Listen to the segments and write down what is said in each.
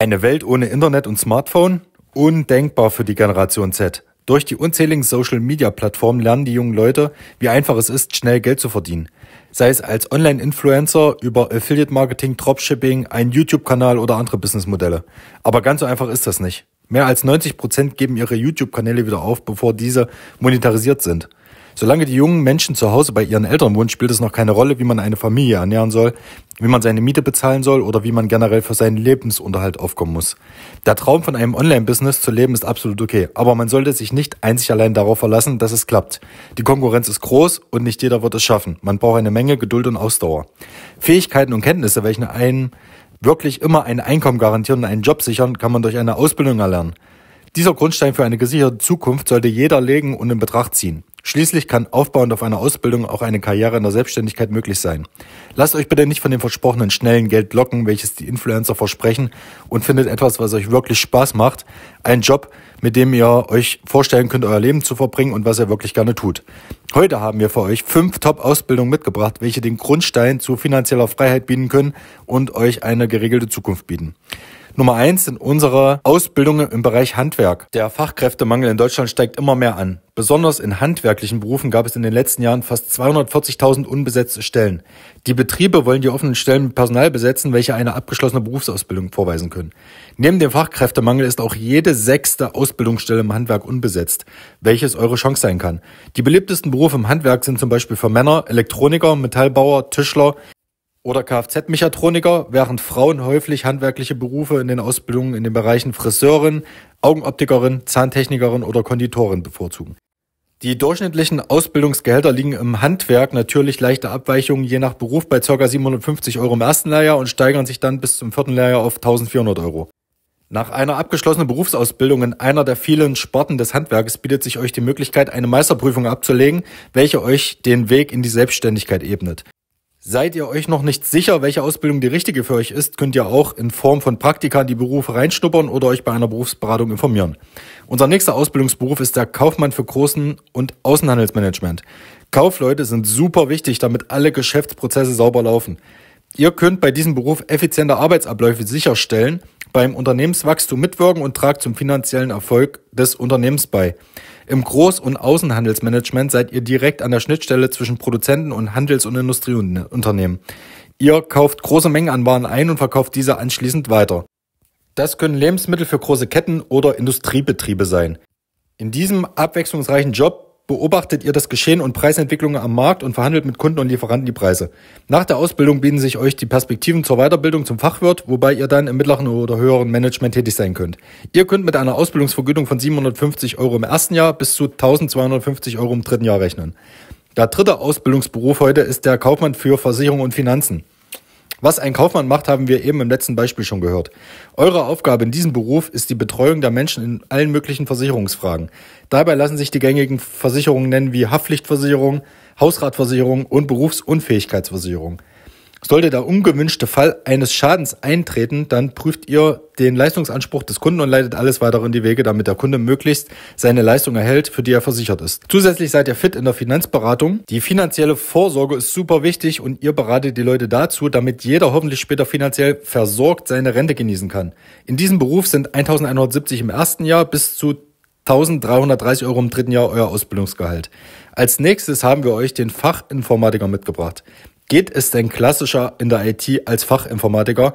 Eine Welt ohne Internet und Smartphone? Undenkbar für die Generation Z. Durch die unzähligen Social-Media-Plattformen lernen die jungen Leute, wie einfach es ist, schnell Geld zu verdienen. Sei es als Online-Influencer, über Affiliate-Marketing, Dropshipping, einen YouTube-Kanal oder andere Businessmodelle. Aber ganz so einfach ist das nicht. Mehr als 90 Prozent geben ihre YouTube-Kanäle wieder auf, bevor diese monetarisiert sind. Solange die jungen Menschen zu Hause bei ihren Eltern wohnen, spielt es noch keine Rolle, wie man eine Familie ernähren soll, wie man seine Miete bezahlen soll oder wie man generell für seinen Lebensunterhalt aufkommen muss. Der Traum von einem Online-Business zu leben ist absolut okay, aber man sollte sich nicht einzig allein darauf verlassen, dass es klappt. Die Konkurrenz ist groß und nicht jeder wird es schaffen. Man braucht eine Menge Geduld und Ausdauer. Fähigkeiten und Kenntnisse, welche einen wirklich immer ein Einkommen garantieren und einen Job sichern, kann man durch eine Ausbildung erlernen. Dieser Grundstein für eine gesicherte Zukunft sollte jeder legen und in Betracht ziehen. Schließlich kann aufbauend auf einer Ausbildung auch eine Karriere in der Selbstständigkeit möglich sein. Lasst euch bitte nicht von dem versprochenen schnellen Geld locken, welches die Influencer versprechen und findet etwas, was euch wirklich Spaß macht. Ein Job, mit dem ihr euch vorstellen könnt, euer Leben zu verbringen und was ihr wirklich gerne tut. Heute haben wir für euch fünf Top-Ausbildungen mitgebracht, welche den Grundstein zu finanzieller Freiheit bieten können und euch eine geregelte Zukunft bieten. Nummer eins sind unsere Ausbildungen im Bereich Handwerk. Der Fachkräftemangel in Deutschland steigt immer mehr an. Besonders in handwerklichen Berufen gab es in den letzten Jahren fast 240.000 unbesetzte Stellen. Die Betriebe wollen die offenen Stellen mit Personal besetzen, welche eine abgeschlossene Berufsausbildung vorweisen können. Neben dem Fachkräftemangel ist auch jede sechste Ausbildungsstelle im Handwerk unbesetzt, welches eure Chance sein kann. Die beliebtesten Berufe im Handwerk sind zum Beispiel für Männer Elektroniker, Metallbauer, Tischler, oder Kfz-Mechatroniker, während Frauen häufig handwerkliche Berufe in den Ausbildungen in den Bereichen Friseurin, Augenoptikerin, Zahntechnikerin oder Konditorin bevorzugen. Die durchschnittlichen Ausbildungsgehälter liegen im Handwerk natürlich leichte Abweichungen je nach Beruf bei ca. 750 Euro im ersten Lehrjahr und steigern sich dann bis zum vierten Lehrjahr auf 1400 Euro. Nach einer abgeschlossenen Berufsausbildung in einer der vielen Sporten des Handwerkes bietet sich euch die Möglichkeit, eine Meisterprüfung abzulegen, welche euch den Weg in die Selbstständigkeit ebnet. Seid ihr euch noch nicht sicher, welche Ausbildung die richtige für euch ist, könnt ihr auch in Form von Praktika in die Berufe reinschnuppern oder euch bei einer Berufsberatung informieren. Unser nächster Ausbildungsberuf ist der Kaufmann für Großen- und Außenhandelsmanagement. Kaufleute sind super wichtig, damit alle Geschäftsprozesse sauber laufen. Ihr könnt bei diesem Beruf effiziente Arbeitsabläufe sicherstellen, beim Unternehmenswachstum mitwirken und tragt zum finanziellen Erfolg des Unternehmens bei. Im Groß- und Außenhandelsmanagement seid ihr direkt an der Schnittstelle zwischen Produzenten und Handels- und Industrieunternehmen. Ihr kauft große Mengen an Waren ein und verkauft diese anschließend weiter. Das können Lebensmittel für große Ketten oder Industriebetriebe sein. In diesem abwechslungsreichen Job beobachtet ihr das Geschehen und Preisentwicklungen am Markt und verhandelt mit Kunden und Lieferanten die Preise. Nach der Ausbildung bieten sich euch die Perspektiven zur Weiterbildung zum Fachwirt, wobei ihr dann im mittleren oder höheren Management tätig sein könnt. Ihr könnt mit einer Ausbildungsvergütung von 750 Euro im ersten Jahr bis zu 1250 Euro im dritten Jahr rechnen. Der dritte Ausbildungsberuf heute ist der Kaufmann für Versicherung und Finanzen. Was ein Kaufmann macht, haben wir eben im letzten Beispiel schon gehört. Eure Aufgabe in diesem Beruf ist die Betreuung der Menschen in allen möglichen Versicherungsfragen. Dabei lassen sich die gängigen Versicherungen nennen wie Haftpflichtversicherung, Hausratversicherung und Berufsunfähigkeitsversicherung. Sollte der ungewünschte Fall eines Schadens eintreten, dann prüft ihr den Leistungsanspruch des Kunden und leitet alles weiter in die Wege, damit der Kunde möglichst seine Leistung erhält, für die er versichert ist. Zusätzlich seid ihr fit in der Finanzberatung. Die finanzielle Vorsorge ist super wichtig und ihr beratet die Leute dazu, damit jeder hoffentlich später finanziell versorgt seine Rente genießen kann. In diesem Beruf sind 1170 im ersten Jahr bis zu 1330 Euro im dritten Jahr euer Ausbildungsgehalt. Als nächstes haben wir euch den Fachinformatiker mitgebracht. Geht es denn klassischer in der IT als Fachinformatiker?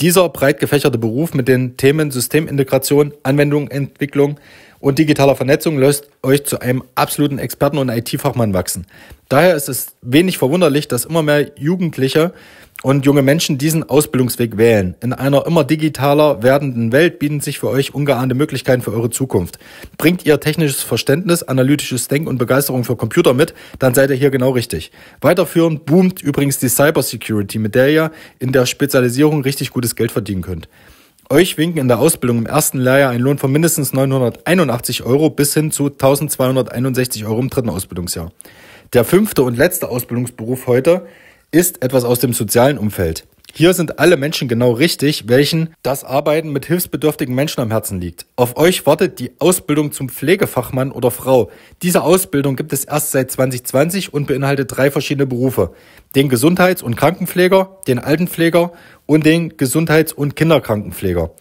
Dieser breit gefächerte Beruf mit den Themen Systemintegration, Anwendungsentwicklung, und digitaler Vernetzung lässt euch zu einem absoluten Experten und IT-Fachmann wachsen. Daher ist es wenig verwunderlich, dass immer mehr Jugendliche und junge Menschen diesen Ausbildungsweg wählen. In einer immer digitaler werdenden Welt bieten sich für euch ungeahnte Möglichkeiten für eure Zukunft. Bringt ihr technisches Verständnis, analytisches Denken und Begeisterung für Computer mit, dann seid ihr hier genau richtig. Weiterführend boomt übrigens die Cybersecurity, mit der ihr in der Spezialisierung richtig gutes Geld verdienen könnt. Euch winken in der Ausbildung im ersten Lehrjahr ein Lohn von mindestens 981 Euro bis hin zu 1261 Euro im dritten Ausbildungsjahr. Der fünfte und letzte Ausbildungsberuf heute ist etwas aus dem sozialen Umfeld. Hier sind alle Menschen genau richtig, welchen das Arbeiten mit hilfsbedürftigen Menschen am Herzen liegt. Auf euch wartet die Ausbildung zum Pflegefachmann oder Frau. Diese Ausbildung gibt es erst seit 2020 und beinhaltet drei verschiedene Berufe. Den Gesundheits- und Krankenpfleger, den Altenpfleger und den Gesundheits- und Kinderkrankenpfleger.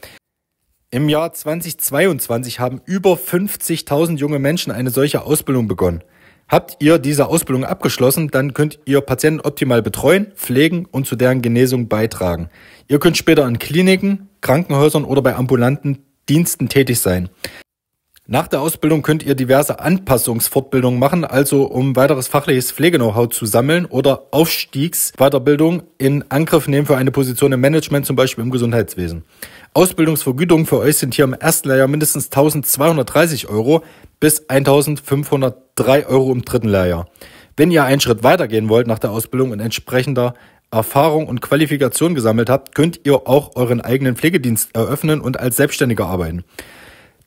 Im Jahr 2022 haben über 50.000 junge Menschen eine solche Ausbildung begonnen. Habt ihr diese Ausbildung abgeschlossen, dann könnt ihr Patienten optimal betreuen, pflegen und zu deren Genesung beitragen. Ihr könnt später in Kliniken, Krankenhäusern oder bei ambulanten Diensten tätig sein. Nach der Ausbildung könnt ihr diverse Anpassungsfortbildungen machen, also um weiteres fachliches Pflegenow-how zu sammeln oder Aufstiegsweiterbildung in Angriff nehmen für eine Position im Management, zum Beispiel im Gesundheitswesen. Ausbildungsvergütungen für euch sind hier im ersten Lehrjahr mindestens 1230 Euro bis 1503 Euro im dritten Lehrjahr. Wenn ihr einen Schritt weitergehen wollt nach der Ausbildung und entsprechender Erfahrung und Qualifikation gesammelt habt, könnt ihr auch euren eigenen Pflegedienst eröffnen und als Selbstständiger arbeiten.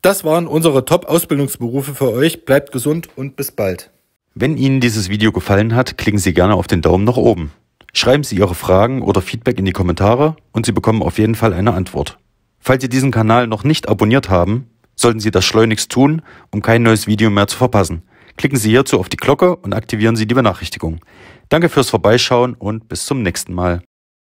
Das waren unsere Top-Ausbildungsberufe für euch. Bleibt gesund und bis bald. Wenn Ihnen dieses Video gefallen hat, klicken Sie gerne auf den Daumen nach oben. Schreiben Sie Ihre Fragen oder Feedback in die Kommentare und Sie bekommen auf jeden Fall eine Antwort. Falls Sie diesen Kanal noch nicht abonniert haben, sollten Sie das schleunigst tun, um kein neues Video mehr zu verpassen. Klicken Sie hierzu auf die Glocke und aktivieren Sie die Benachrichtigung. Danke fürs Vorbeischauen und bis zum nächsten Mal.